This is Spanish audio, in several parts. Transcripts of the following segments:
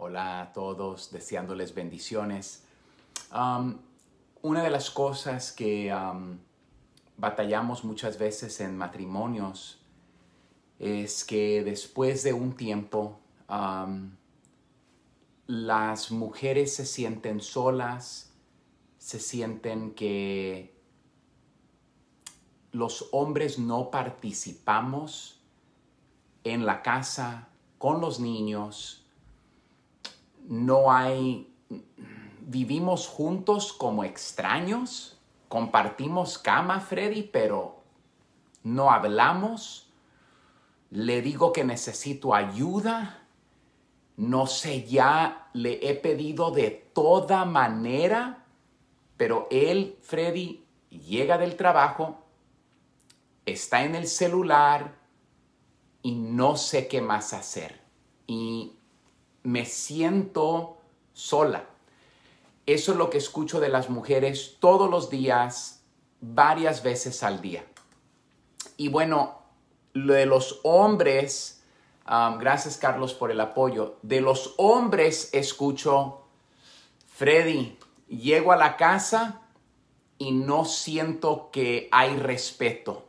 Hola a todos, deseándoles bendiciones. una de las cosas que batallamos muchas veces en matrimonios es que después de un tiempo las mujeres se sienten solas, se sienten que los hombres no participamos en la casa, con los niños, no hay, vivimos juntos como extraños, compartimos cama, Freddy, pero no hablamos, le digo que necesito ayuda, no sé, ya le he pedido de toda manera, pero él, Freddy, llega del trabajo, está en el celular y no sé qué más hacer. Y me siento sola. Eso es lo que escucho de las mujeres todos los días, varias veces al día. Y bueno, lo de los hombres, um, gracias Carlos por el apoyo, de los hombres escucho, Freddy, llego a la casa y no siento que hay respeto.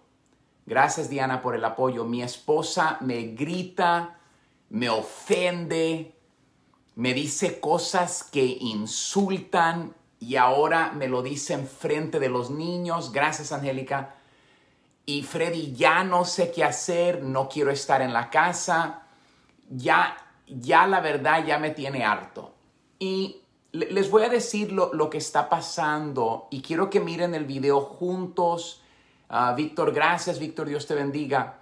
Gracias Diana por el apoyo. Mi esposa me grita, me ofende, me dice cosas que insultan y ahora me lo dice en frente de los niños. Gracias, Angélica. Y Freddy, ya no sé qué hacer, no quiero estar en la casa. Ya, ya la verdad, ya me tiene harto. Y les voy a decir lo, que está pasando y quiero que miren el video juntos. Ah, Víctor, gracias. Víctor, Dios te bendiga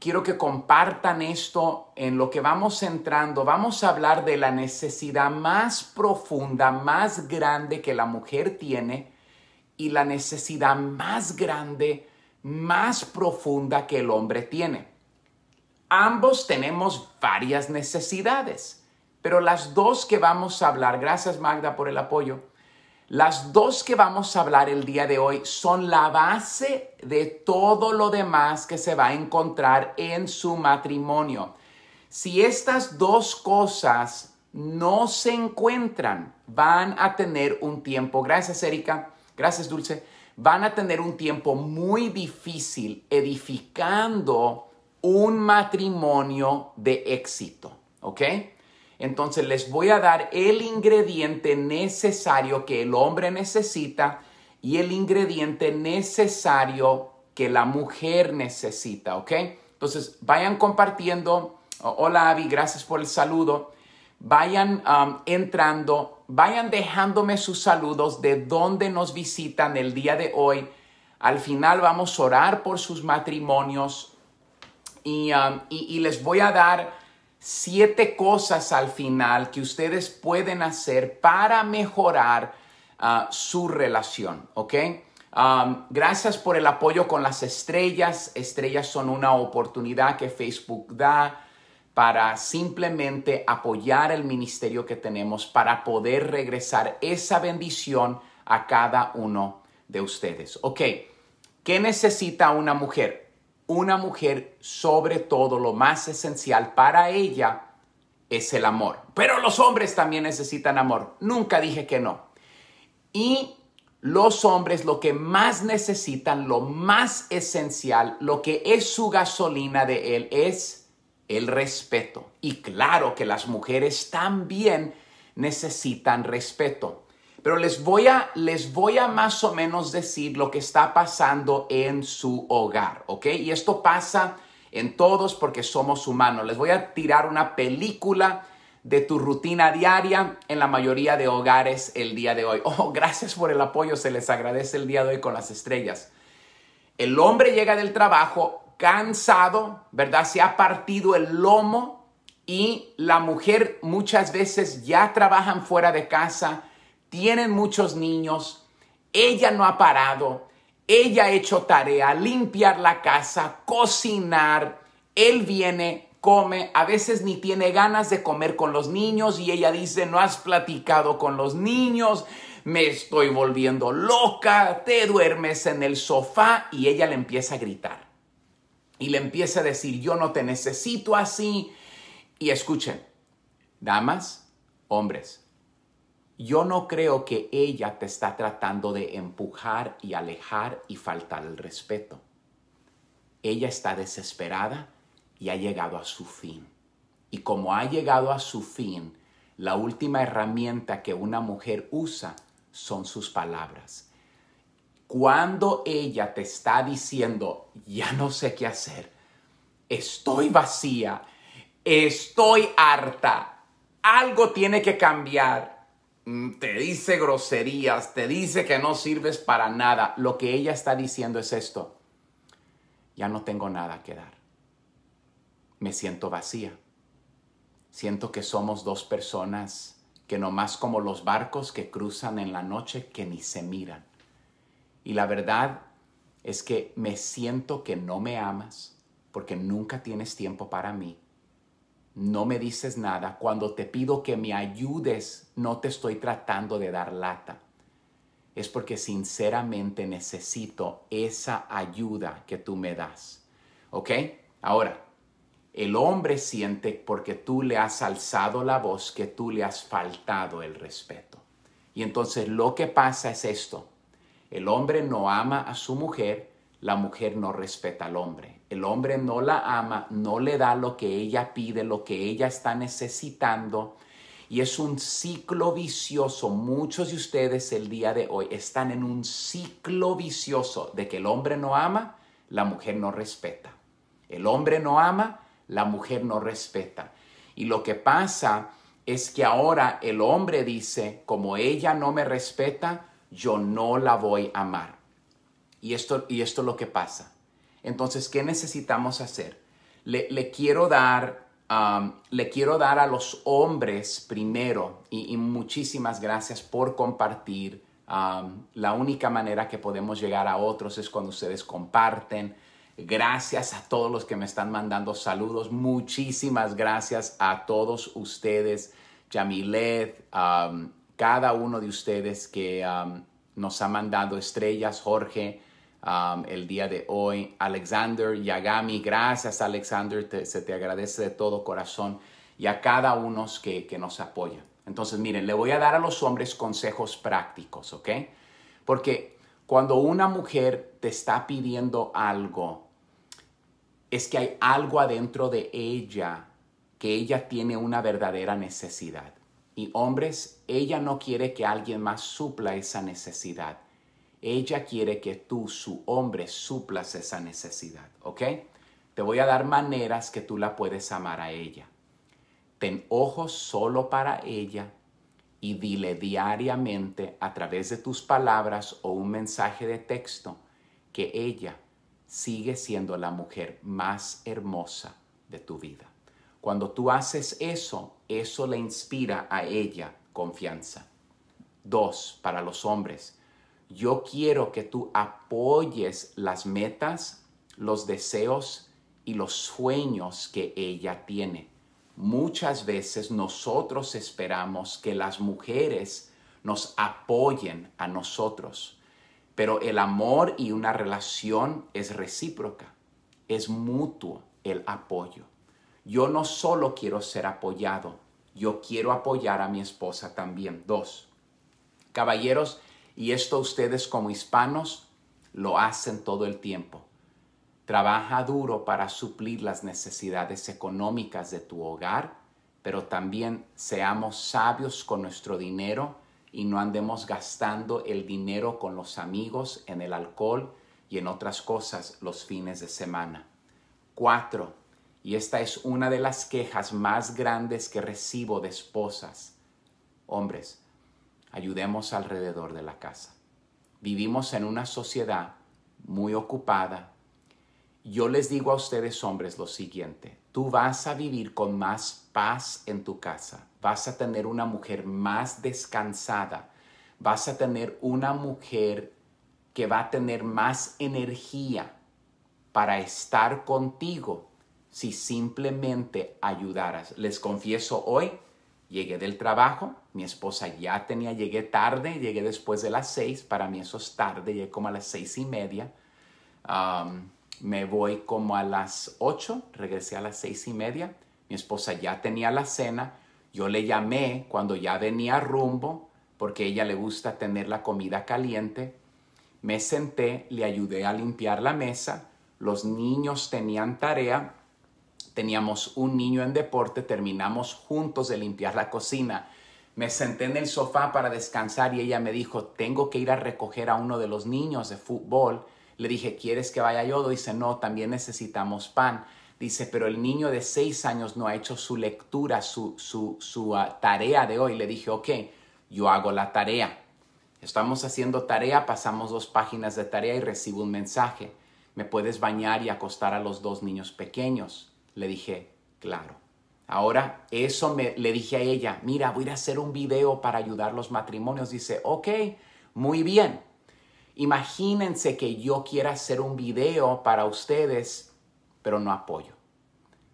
quiero que compartan esto en lo que vamos entrando. Vamos a hablar de la necesidad más profunda, más grande que la mujer tiene y la necesidad más grande, más profunda que el hombre tiene. Ambos tenemos varias necesidades, pero las dos que vamos a hablar, gracias Magda por el apoyo, las dos que vamos a hablar el día de hoy son la base de todo lo demás que se va a encontrar en su matrimonio. Si estas dos cosas no se encuentran, van a tener un tiempo, gracias Erika, gracias Dulce, van a tener un tiempo muy difícil edificando un matrimonio de éxito, ¿ok? Entonces les voy a dar el ingrediente necesario que el hombre necesita y el ingrediente necesario que la mujer necesita, ¿ok? Entonces vayan compartiendo. Hola Avi, gracias por el saludo. Vayan um, entrando, vayan dejándome sus saludos de dónde nos visitan el día de hoy. Al final vamos a orar por sus matrimonios y um, les voy a dar siete cosas al final que ustedes pueden hacer para mejorar ah, su relación, ¿ok? gracias por el apoyo con las estrellas. Estrellas son una oportunidad que Facebook da para simplemente apoyar el ministerio que tenemos para poder regresar esa bendición a cada uno de ustedes. Ok, ¿qué necesita una mujer? una mujer, sobre todo, lo más esencial para ella es el amor. Pero los hombres también necesitan amor. Nunca dije que no. Y los hombres lo que más necesitan, lo más esencial, lo que es su gasolina de él es el respeto. Y claro que las mujeres también necesitan respeto. Pero les voy, a, les voy a más o menos decir lo que está pasando en su hogar, ¿ok? Y esto pasa en todos porque somos humanos. Les voy a tirar una película de tu rutina diaria en la mayoría de hogares el día de hoy. Oh, gracias por el apoyo, se les agradece el día de hoy con las estrellas. El hombre llega del trabajo cansado, ¿verdad? Se ha partido el lomo y la mujer muchas veces ya trabajan fuera de casa tienen muchos niños, ella no ha parado, ella ha hecho tarea, limpiar la casa, cocinar, él viene, come, a veces ni tiene ganas de comer con los niños y ella dice, no has platicado con los niños, me estoy volviendo loca, te duermes en el sofá y ella le empieza a gritar. Y le empieza a decir, yo no te necesito así. Y escuchen, damas, hombres, yo no creo que ella te está tratando de empujar y alejar y faltar el respeto. Ella está desesperada y ha llegado a su fin. Y como ha llegado a su fin, la última herramienta que una mujer usa son sus palabras. Cuando ella te está diciendo, ya no sé qué hacer, estoy vacía, estoy harta, algo tiene que cambiar, Mm, te dice groserías, te dice que no sirves para nada. Lo que ella está diciendo es esto. Ya no tengo nada que dar. Me siento vacía. Siento que somos dos personas que nomás como los barcos que cruzan en la noche que ni se miran. Y la verdad es que me siento que no me amas porque nunca tienes tiempo para mí no me dices nada. Cuando te pido que me ayudes, no te estoy tratando de dar lata. Es porque sinceramente necesito esa ayuda que tú me das. ¿Ok? Ahora, el hombre siente porque tú le has alzado la voz que tú le has faltado el respeto. Y entonces lo que pasa es esto. El hombre no ama a su mujer la mujer no respeta al hombre. El hombre no la ama, no le da lo que ella pide, lo que ella está necesitando. Y es un ciclo vicioso. Muchos de ustedes el día de hoy están en un ciclo vicioso de que el hombre no ama, la mujer no respeta. El hombre no ama, la mujer no respeta. Y lo que pasa es que ahora el hombre dice, como ella no me respeta, yo no la voy a amar. Y esto, y esto es lo que pasa. Entonces, ¿qué necesitamos hacer? Le, le quiero, dar, le quiero dar a los hombres primero y, muchísimas gracias por compartir. la única manera que podemos llegar a otros es cuando ustedes comparten. Gracias a todos los que me están mandando saludos. Muchísimas gracias a todos ustedes, Yamilet, cada uno de ustedes que nos ha mandado estrellas, Jorge el día de hoy. Alexander Yagami, gracias Alexander, se te agradece de todo corazón y a cada uno que, que nos apoya. Entonces, miren, le voy a dar a los hombres consejos prácticos, ¿ok? Porque cuando una mujer te está pidiendo algo, es que hay algo adentro de ella que ella tiene una verdadera necesidad. Y hombres, ella no quiere que alguien más supla esa necesidad ella quiere que tú, su hombre, suplas esa necesidad, ¿ok? Te voy a dar maneras que tú la puedes amar a ella. Ten ojos solo para ella y dile diariamente a través de tus palabras o un mensaje de texto que ella sigue siendo la mujer más hermosa de tu vida. Cuando tú haces eso, eso le inspira a ella confianza. Dos, para los hombres, yo quiero que tú apoyes las metas, los deseos y los sueños que ella tiene. Muchas veces nosotros esperamos que las mujeres nos apoyen a nosotros, pero el amor y una relación es recíproca, es mutuo el apoyo. Yo no solo quiero ser apoyado, yo quiero apoyar a mi esposa también. Dos, caballeros, y esto ustedes como hispanos lo hacen todo el tiempo. Trabaja duro para suplir las necesidades económicas de tu hogar, pero también seamos sabios con nuestro dinero y no andemos gastando el dinero con los amigos en el alcohol y en otras cosas los fines de semana. Cuatro, Y esta es una de las quejas más grandes que recibo de esposas. Hombres, ayudemos alrededor de la casa. Vivimos en una sociedad muy ocupada. Yo les digo a ustedes hombres lo siguiente, tú vas a vivir con más paz en tu casa, vas a tener una mujer más descansada, vas a tener una mujer que va a tener más energía para estar contigo si simplemente ayudaras. Les confieso hoy, Llegué del trabajo, mi esposa ya tenía, llegué tarde, llegué después de las seis, para mí eso es tarde, llegué como a las seis y media. me voy como a las ocho, regresé a las seis y media, mi esposa ya tenía la cena, yo le llamé cuando ya venía rumbo, porque a ella le gusta tener la comida caliente. Me senté, le ayudé a limpiar la mesa, los niños tenían tarea, Teníamos un niño en deporte, terminamos juntos de limpiar la cocina. Me senté en el sofá para descansar y ella me dijo, tengo que ir a recoger a uno de los niños de fútbol. Le dije, ¿quieres que vaya yo? Dice, no, también necesitamos pan. Dice, pero el niño de seis años no ha hecho su lectura, su, ah, tarea de hoy. Le dije, ok, yo hago la tarea. Estamos haciendo tarea, pasamos dos páginas de tarea y recibo un mensaje. Me puedes bañar y acostar a los dos niños pequeños. Le dije, claro. Ahora, eso me, le dije a ella, mira, voy a hacer un video para ayudar los matrimonios. Dice, ok, muy bien. Imagínense que yo quiera hacer un video para ustedes, pero no apoyo.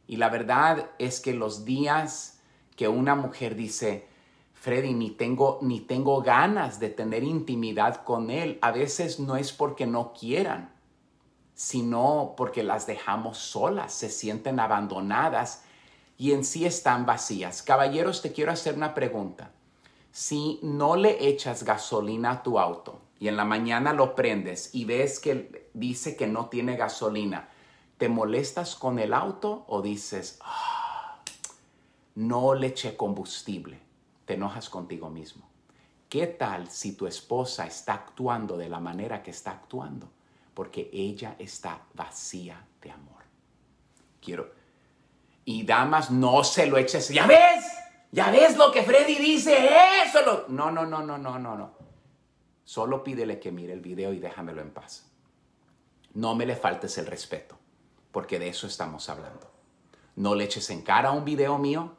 Y la verdad es que los días que una mujer dice, Freddy, ni tengo, ni tengo ganas de tener intimidad con él, a veces no es porque no quieran, sino porque las dejamos solas, se sienten abandonadas y en sí están vacías. Caballeros, te quiero hacer una pregunta. Si no le echas gasolina a tu auto y en la mañana lo prendes y ves que dice que no tiene gasolina, ¿te molestas con el auto o dices, ah, no le eché combustible? Te enojas contigo mismo. ¿Qué tal si tu esposa está actuando de la manera que está actuando? porque ella está vacía de amor. Quiero. Y damas, no se lo eches. Ya ves, ya ves lo que Freddy dice. Eso lo... No, no, no, no, no, no, no. Solo pídele que mire el video y déjamelo en paz. No me le faltes el respeto, porque de eso estamos hablando. No le eches en cara un video mío,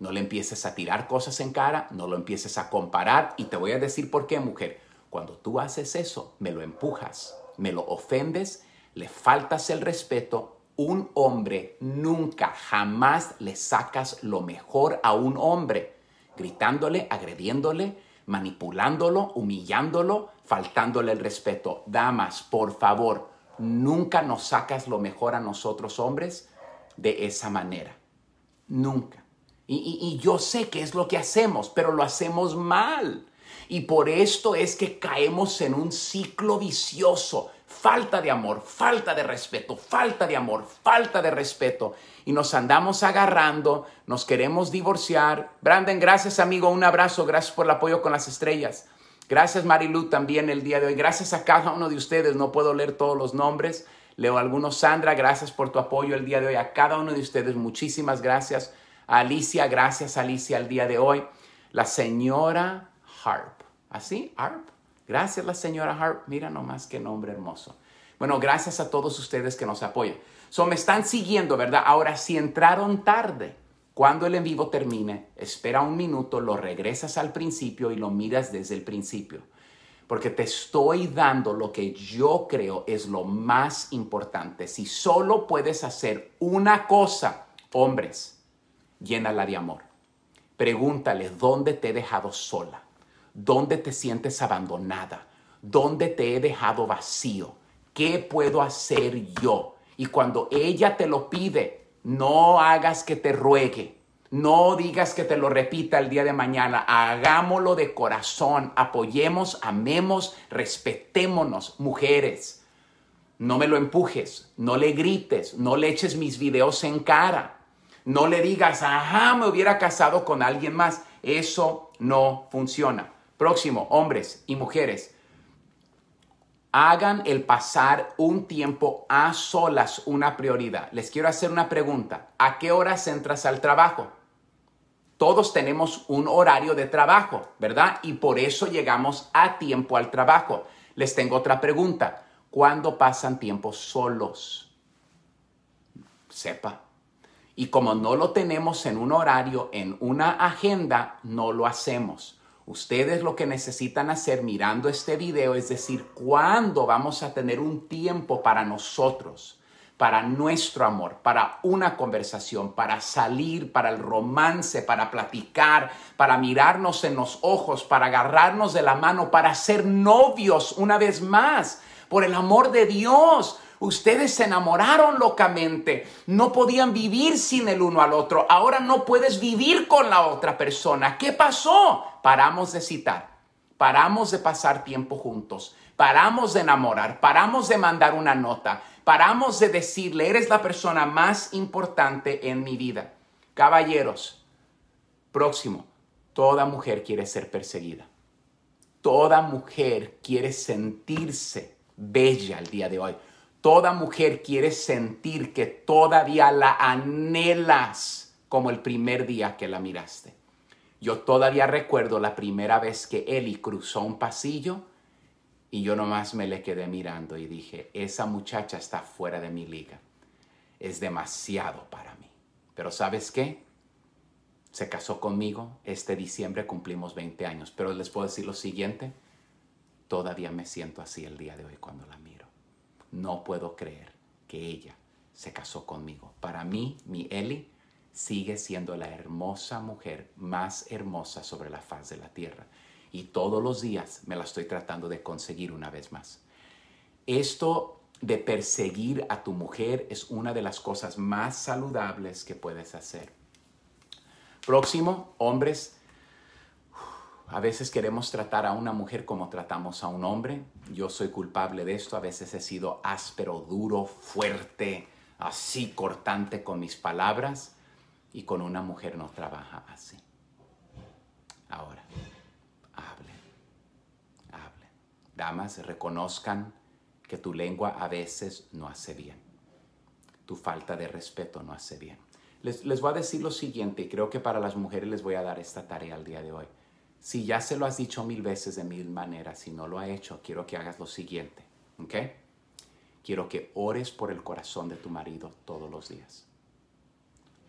no le empieces a tirar cosas en cara, no lo empieces a comparar. Y te voy a decir por qué, mujer. Cuando tú haces eso, me lo empujas me lo ofendes, le faltas el respeto, un hombre nunca, jamás le sacas lo mejor a un hombre, gritándole, agrediéndole, manipulándolo, humillándolo, faltándole el respeto. Damas, por favor, nunca nos sacas lo mejor a nosotros hombres de esa manera. Nunca. Y, y yo sé que es lo que hacemos, pero lo hacemos mal. Y por esto es que caemos en un ciclo vicioso. Falta de amor, falta de respeto, falta de amor, falta de respeto. Y nos andamos agarrando, nos queremos divorciar. Brandon, gracias amigo, un abrazo, gracias por el apoyo con las estrellas. Gracias Marilu también el día de hoy. Gracias a cada uno de ustedes, no puedo leer todos los nombres. Leo algunos. Sandra, gracias por tu apoyo el día de hoy. A cada uno de ustedes, muchísimas gracias. Alicia, gracias Alicia el día de hoy. La señora Harp. Así, Harp. Gracias la señora Harp. Mira nomás qué nombre hermoso. Bueno, gracias a todos ustedes que nos apoyan. So, me están siguiendo, ¿verdad? Ahora, si entraron tarde, cuando el en vivo termine, espera un minuto, lo regresas al principio y lo miras desde el principio. Porque te estoy dando lo que yo creo es lo más importante. Si solo puedes hacer una cosa, hombres, llénala de amor. Pregúntale, ¿dónde te he dejado sola? ¿Dónde te sientes abandonada? ¿Dónde te he dejado vacío? ¿Qué puedo hacer yo? Y cuando ella te lo pide, no hagas que te ruegue. No digas que te lo repita el día de mañana. Hagámoslo de corazón. Apoyemos, amemos, respetémonos, mujeres. No me lo empujes, no le grites, no le eches mis videos en cara. No le digas, ajá, me hubiera casado con alguien más. Eso no funciona. Próximo, hombres y mujeres, hagan el pasar un tiempo a solas una prioridad. Les quiero hacer una pregunta. ¿A qué horas entras al trabajo? Todos tenemos un horario de trabajo, ¿verdad? Y por eso llegamos a tiempo al trabajo. Les tengo otra pregunta. ¿Cuándo pasan tiempo solos? Sepa. Y como no lo tenemos en un horario, en una agenda, no lo hacemos. Ustedes lo que necesitan hacer mirando este video es decir cuándo vamos a tener un tiempo para nosotros, para nuestro amor, para una conversación, para salir, para el romance, para platicar, para mirarnos en los ojos, para agarrarnos de la mano, para ser novios una vez más, por el amor de Dios. Ustedes se enamoraron locamente, no podían vivir sin el uno al otro, ahora no puedes vivir con la otra persona. ¿Qué pasó? Paramos de citar, paramos de pasar tiempo juntos, paramos de enamorar, paramos de mandar una nota, paramos de decirle, eres la persona más importante en mi vida. Caballeros, próximo, toda mujer quiere ser perseguida. Toda mujer quiere sentirse bella el día de hoy. Toda mujer quiere sentir que todavía la anhelas como el primer día que la miraste. Yo todavía recuerdo la primera vez que Eli cruzó un pasillo y yo nomás me le quedé mirando y dije, esa muchacha está fuera de mi liga. Es demasiado para mí. Pero ¿sabes qué? Se casó conmigo. Este diciembre cumplimos 20 años. Pero les puedo decir lo siguiente. Todavía me siento así el día de hoy cuando la miro no puedo creer que ella se casó conmigo. Para mí, mi Eli sigue siendo la hermosa mujer más hermosa sobre la faz de la tierra. Y todos los días me la estoy tratando de conseguir una vez más. Esto de perseguir a tu mujer es una de las cosas más saludables que puedes hacer. Próximo, hombres, a veces queremos tratar a una mujer como tratamos a un hombre. Yo soy culpable de esto. A veces he sido áspero, duro, fuerte, así cortante con mis palabras. Y con una mujer no trabaja así. Ahora, hablen, hablen. Damas, reconozcan que tu lengua a veces no hace bien. Tu falta de respeto no hace bien. Les, les voy a decir lo siguiente y creo que para las mujeres les voy a dar esta tarea al día de hoy si ya se lo has dicho mil veces de mil maneras, si no lo ha hecho, quiero que hagas lo siguiente, ¿ok? Quiero que ores por el corazón de tu marido todos los días.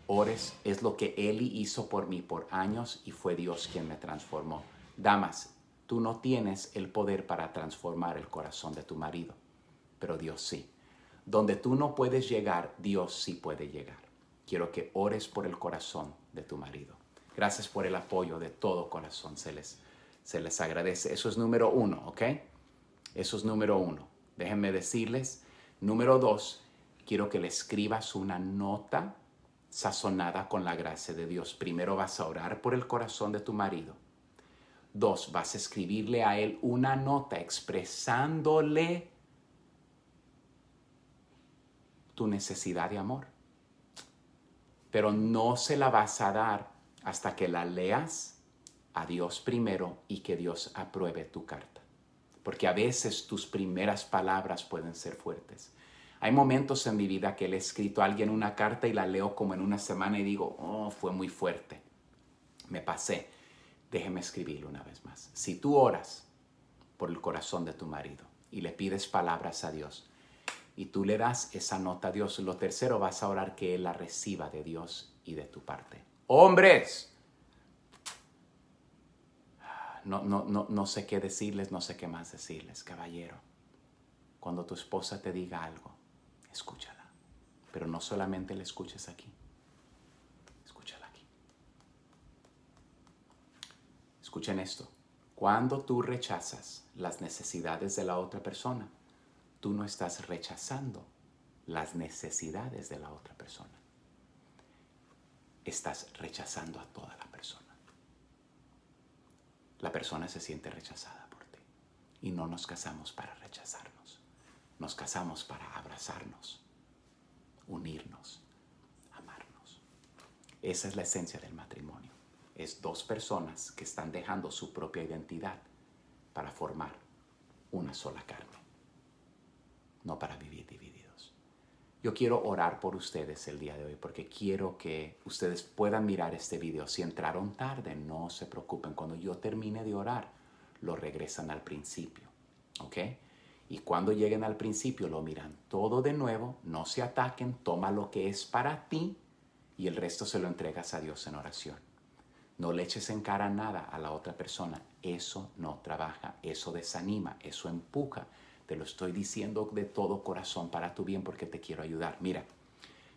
Ores es lo que Eli hizo por mí por años y fue Dios quien me transformó. Damas, tú no tienes el poder para transformar el corazón de tu marido, pero Dios sí. Donde tú no puedes llegar, Dios sí puede llegar. Quiero que ores por el corazón de tu marido. Gracias por el apoyo de todo corazón, se les, agradece. Eso es número uno, ¿ok? Eso es número uno. Déjenme decirles. Número dos, quiero que le escribas una nota sazonada con la gracia de Dios. Primero vas a orar por el corazón de tu marido. Dos, vas a escribirle a él una nota expresándole tu necesidad de amor. Pero no se la vas a dar hasta que la leas a Dios primero y que Dios apruebe tu carta. Porque a veces tus primeras palabras pueden ser fuertes. Hay momentos en mi vida que le he escrito a alguien una carta y la leo como en una semana y digo, oh, fue muy fuerte. Me pasé. Déjeme escribirlo una vez más. Si tú oras por el corazón de tu marido y le pides palabras a Dios y tú le das esa nota a Dios, lo tercero vas a orar que Él la reciba de Dios y de tu parte hombres. No, no, no, sé qué decirles, no sé qué más decirles, caballero. Cuando tu esposa te diga algo, escúchala. Pero no solamente la escuches aquí, escúchala aquí. Escuchen esto. Cuando tú rechazas las necesidades de la otra persona, tú no estás rechazando las necesidades de la otra persona estás rechazando a toda la persona. La persona se siente rechazada por ti. Y no nos casamos para rechazarnos. Nos casamos para abrazarnos, unirnos, amarnos. Esa es la esencia del matrimonio. Es dos personas que están dejando su propia identidad para formar una sola carne. No para vivir divididos. Yo quiero orar por ustedes el día de hoy porque quiero que ustedes puedan mirar este video. Si entraron tarde, no se preocupen. Cuando yo termine de orar, lo regresan al principio. ¿Ok? Y cuando lleguen al principio, lo miran todo de nuevo. No se ataquen. Toma lo que es para ti y el resto se lo entregas a Dios en oración. No le eches en cara nada a la otra persona. Eso no trabaja. Eso desanima. Eso empuja lo estoy diciendo de todo corazón para tu bien porque te quiero ayudar. Mira,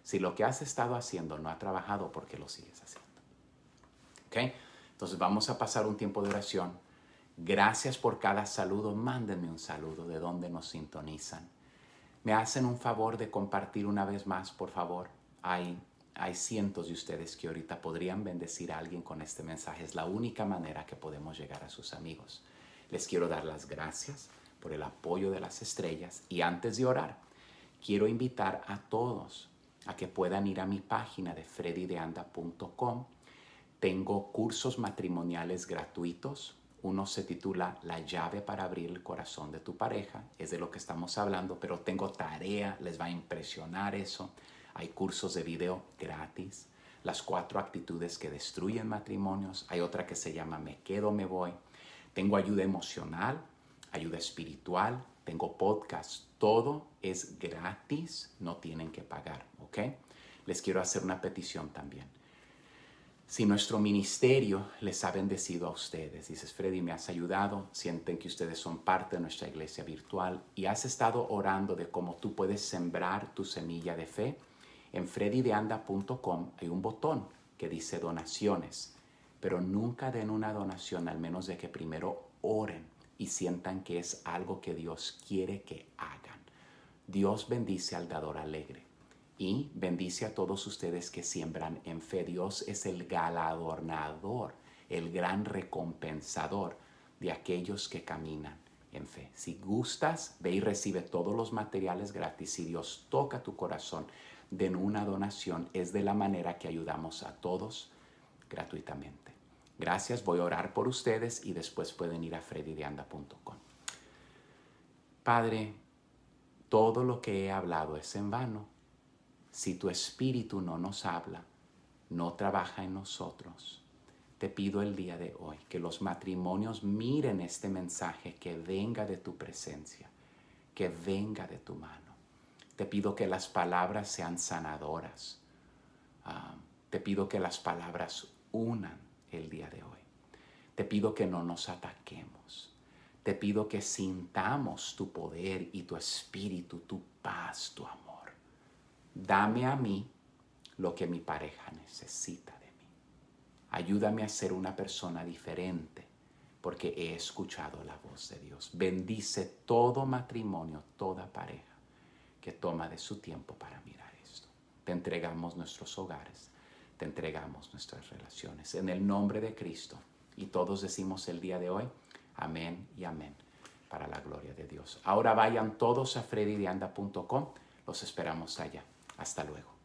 si lo que has estado haciendo no ha trabajado, ¿por qué lo sigues haciendo? ¿Ok? Entonces vamos a pasar un tiempo de oración. Gracias por cada saludo. Mándenme un saludo de donde nos sintonizan. Me hacen un favor de compartir una vez más, por favor. Hay, hay cientos de ustedes que ahorita podrían bendecir a alguien con este mensaje. Es la única manera que podemos llegar a sus amigos. Les quiero dar las gracias por el apoyo de las estrellas. Y antes de orar, quiero invitar a todos a que puedan ir a mi página de freddydeanda.com. Tengo cursos matrimoniales gratuitos. Uno se titula La llave para abrir el corazón de tu pareja. Es de lo que estamos hablando, pero tengo tarea, les va a impresionar eso. Hay cursos de video gratis. Las cuatro actitudes que destruyen matrimonios. Hay otra que se llama Me quedo, me voy. Tengo ayuda emocional ayuda espiritual, tengo podcast, todo es gratis, no tienen que pagar, ¿ok? Les quiero hacer una petición también. Si nuestro ministerio les ha bendecido a ustedes, dices, Freddy, me has ayudado, sienten que ustedes son parte de nuestra iglesia virtual y has estado orando de cómo tú puedes sembrar tu semilla de fe, en freddydeanda.com hay un botón que dice donaciones, pero nunca den una donación al menos de que primero oren y sientan que es algo que Dios quiere que hagan. Dios bendice al dador alegre y bendice a todos ustedes que siembran en fe. Dios es el galadornador, el gran recompensador de aquellos que caminan en fe. Si gustas, ve y recibe todos los materiales gratis. Si Dios toca tu corazón, den una donación. Es de la manera que ayudamos a todos gratuitamente. Gracias, voy a orar por ustedes y después pueden ir a freddydeanda.com. Padre, todo lo que he hablado es en vano. Si tu espíritu no nos habla, no trabaja en nosotros. Te pido el día de hoy que los matrimonios miren este mensaje que venga de tu presencia, que venga de tu mano. Te pido que las palabras sean sanadoras. Ah, te pido que las palabras unan el día de hoy. Te pido que no nos ataquemos. Te pido que sintamos tu poder y tu espíritu, tu paz, tu amor. Dame a mí lo que mi pareja necesita de mí. Ayúdame a ser una persona diferente porque he escuchado la voz de Dios. Bendice todo matrimonio, toda pareja que toma de su tiempo para mirar esto. Te entregamos nuestros hogares te entregamos nuestras relaciones. En el nombre de Cristo. Y todos decimos el día de hoy, amén y amén, para la gloria de Dios. Ahora vayan todos a freddydeanda.com. Los esperamos allá. Hasta luego.